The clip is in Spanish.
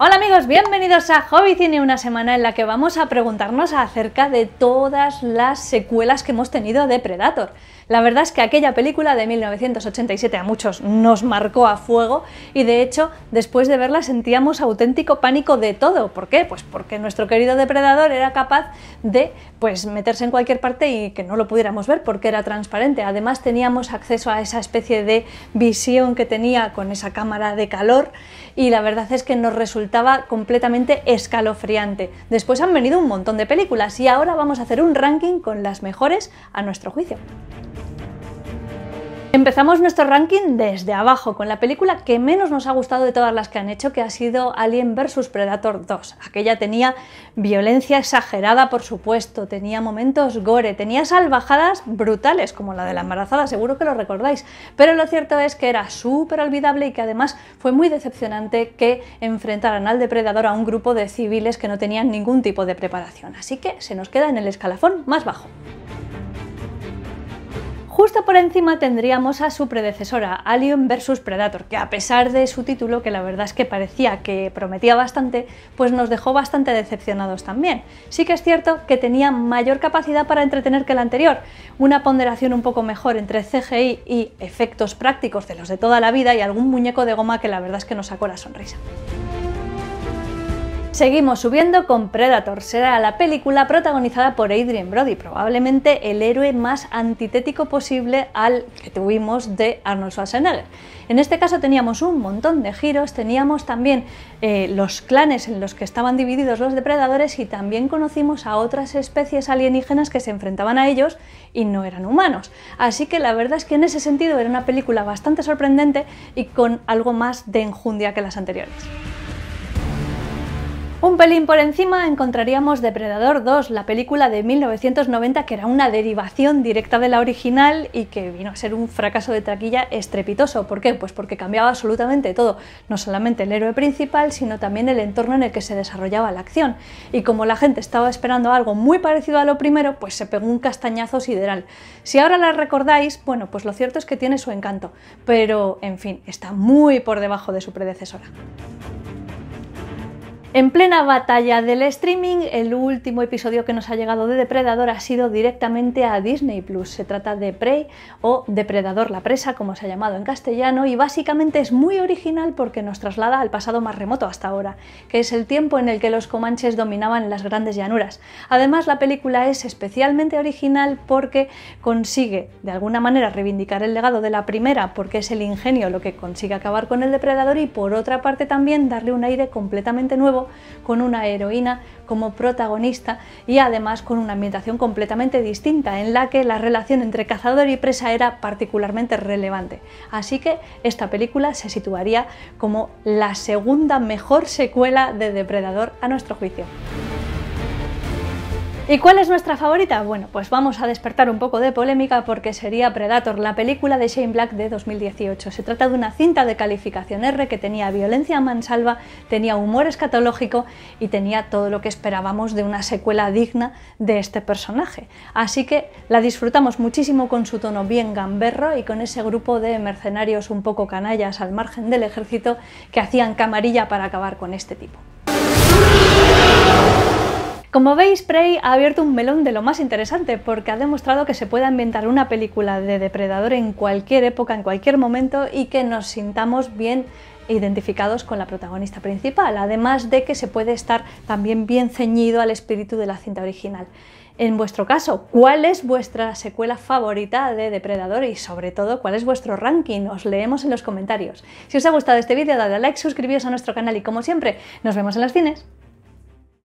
Hola amigos, bienvenidos a Hobby Cine, una semana en la que vamos a preguntarnos acerca de todas las secuelas que hemos tenido de Predator. La verdad es que aquella película de 1987 a muchos nos marcó a fuego y de hecho después de verla sentíamos auténtico pánico de todo. ¿Por qué? Pues porque nuestro querido depredador era capaz de pues meterse en cualquier parte y que no lo pudiéramos ver porque era transparente. Además teníamos acceso a esa especie de visión que tenía con esa cámara de calor y la verdad es que nos resultó estaba completamente escalofriante. Después han venido un montón de películas y ahora vamos a hacer un ranking con las mejores a nuestro juicio. Empezamos nuestro ranking desde abajo con la película que menos nos ha gustado de todas las que han hecho, que ha sido Alien vs Predator 2. Aquella tenía violencia exagerada, por supuesto, tenía momentos gore, tenía salvajadas brutales, como la de la embarazada, seguro que lo recordáis, pero lo cierto es que era súper olvidable y que además fue muy decepcionante que enfrentaran al depredador a un grupo de civiles que no tenían ningún tipo de preparación, así que se nos queda en el escalafón más bajo. Justo por encima tendríamos a su predecesora, Alien vs Predator, que a pesar de su título, que la verdad es que parecía que prometía bastante, pues nos dejó bastante decepcionados también. Sí que es cierto que tenía mayor capacidad para entretener que la anterior, una ponderación un poco mejor entre CGI y efectos prácticos de los de toda la vida y algún muñeco de goma que la verdad es que nos sacó la sonrisa. Seguimos subiendo con Predator. Será la película protagonizada por Adrian Brody, probablemente el héroe más antitético posible al que tuvimos de Arnold Schwarzenegger. En este caso teníamos un montón de giros, teníamos también eh, los clanes en los que estaban divididos los depredadores y también conocimos a otras especies alienígenas que se enfrentaban a ellos y no eran humanos. Así que la verdad es que en ese sentido era una película bastante sorprendente y con algo más de enjundia que las anteriores. Un pelín por encima encontraríamos Depredador 2, la película de 1990 que era una derivación directa de la original y que vino a ser un fracaso de traquilla estrepitoso. ¿Por qué? Pues porque cambiaba absolutamente todo, no solamente el héroe principal, sino también el entorno en el que se desarrollaba la acción. Y como la gente estaba esperando algo muy parecido a lo primero, pues se pegó un castañazo sideral. Si ahora la recordáis, bueno, pues lo cierto es que tiene su encanto, pero en fin, está muy por debajo de su predecesora. En plena batalla del streaming, el último episodio que nos ha llegado de Depredador ha sido directamente a Disney Plus. Se trata de Prey o Depredador la presa, como se ha llamado en castellano, y básicamente es muy original porque nos traslada al pasado más remoto hasta ahora, que es el tiempo en el que los comanches dominaban las grandes llanuras. Además, la película es especialmente original porque consigue, de alguna manera, reivindicar el legado de la primera, porque es el ingenio lo que consigue acabar con el depredador, y por otra parte también darle un aire completamente nuevo con una heroína como protagonista y además con una ambientación completamente distinta en la que la relación entre cazador y presa era particularmente relevante. Así que esta película se situaría como la segunda mejor secuela de Depredador a nuestro juicio. ¿Y cuál es nuestra favorita? Bueno, pues vamos a despertar un poco de polémica porque sería Predator, la película de Shane Black de 2018. Se trata de una cinta de calificación R que tenía violencia mansalva, tenía humor escatológico y tenía todo lo que esperábamos de una secuela digna de este personaje. Así que la disfrutamos muchísimo con su tono bien gamberro y con ese grupo de mercenarios un poco canallas al margen del ejército que hacían camarilla para acabar con este tipo. Como veis, Prey ha abierto un melón de lo más interesante porque ha demostrado que se puede inventar una película de depredador en cualquier época, en cualquier momento y que nos sintamos bien identificados con la protagonista principal, además de que se puede estar también bien ceñido al espíritu de la cinta original. En vuestro caso, ¿cuál es vuestra secuela favorita de Depredador y sobre todo cuál es vuestro ranking? Os leemos en los comentarios. Si os ha gustado este vídeo, dadle a like, suscribíos a nuestro canal y como siempre, nos vemos en los cines.